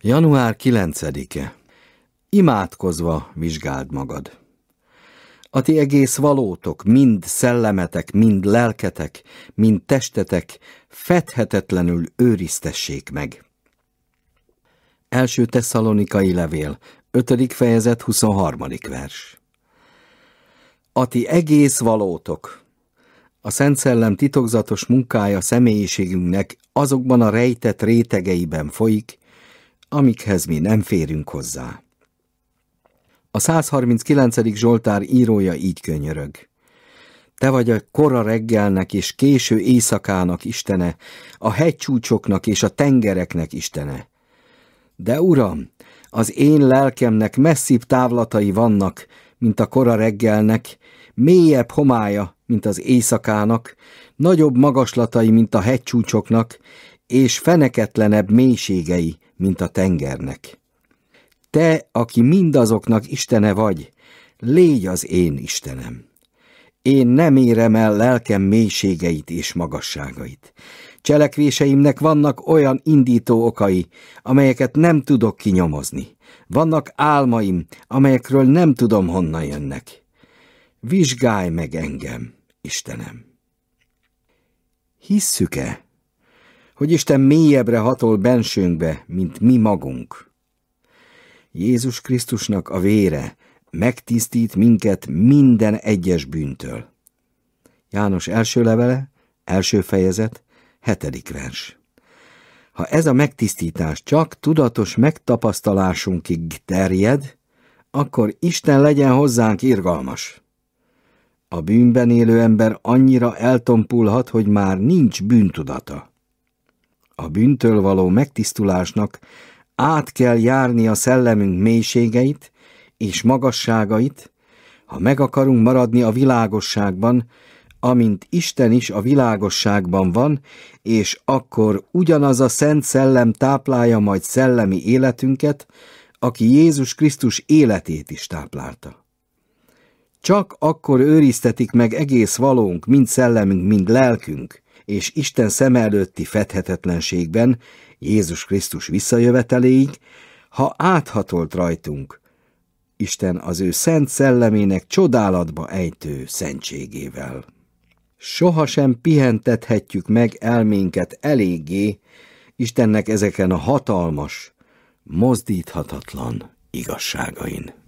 Január 9-e. Imádkozva vizsgáld magad. A ti egész valótok, mind szellemetek, mind lelketek, mind testetek fethetetlenül őriztessék meg. Első tesszalonikai levél, 5. fejezet 23. vers. A ti egész valótok. A Szent Szellem titokzatos munkája személyiségünknek azokban a rejtett rétegeiben folyik, amikhez mi nem férünk hozzá. A 139. Zsoltár írója így könyörög. Te vagy a kora reggelnek és késő éjszakának istene, a hegycsúcsoknak és a tengereknek istene. De uram, az én lelkemnek messzibb távlatai vannak, mint a kora reggelnek, mélyebb homája, mint az éjszakának, nagyobb magaslatai, mint a hegycsúcsoknak, és feneketlenebb mélységei, mint a tengernek. Te, aki mindazoknak Istene vagy, légy az én Istenem. Én nem érem el lelkem mélységeit és magasságait. Cselekvéseimnek vannak olyan indító okai, amelyeket nem tudok kinyomozni. Vannak álmaim, amelyekről nem tudom, honnan jönnek. Vizsgálj meg engem, Istenem! Hisszük-e, hogy Isten mélyebbre hatol bensőnkbe, mint mi magunk? Jézus Krisztusnak a vére megtisztít minket minden egyes bűntől. János első levele, első fejezet, Hetedik vers. Ha ez a megtisztítás csak tudatos megtapasztalásunkig terjed, akkor Isten legyen hozzánk irgalmas. A bűnben élő ember annyira eltompulhat, hogy már nincs bűntudata. A bűntől való megtisztulásnak át kell járni a szellemünk mélységeit és magasságait, ha meg akarunk maradni a világosságban, amint Isten is a világosságban van, és akkor ugyanaz a Szent Szellem táplálja majd szellemi életünket, aki Jézus Krisztus életét is táplálta. Csak akkor őriztetik meg egész valónk, mind szellemünk, mind lelkünk, és Isten szem előtti fedhetetlenségben, Jézus Krisztus visszajöveteléig, ha áthatolt rajtunk, Isten az ő szent szellemének csodálatba ejtő szentségével. Sohasem pihentethetjük meg elménket eléggé Istennek ezeken a hatalmas, mozdíthatatlan igazságain.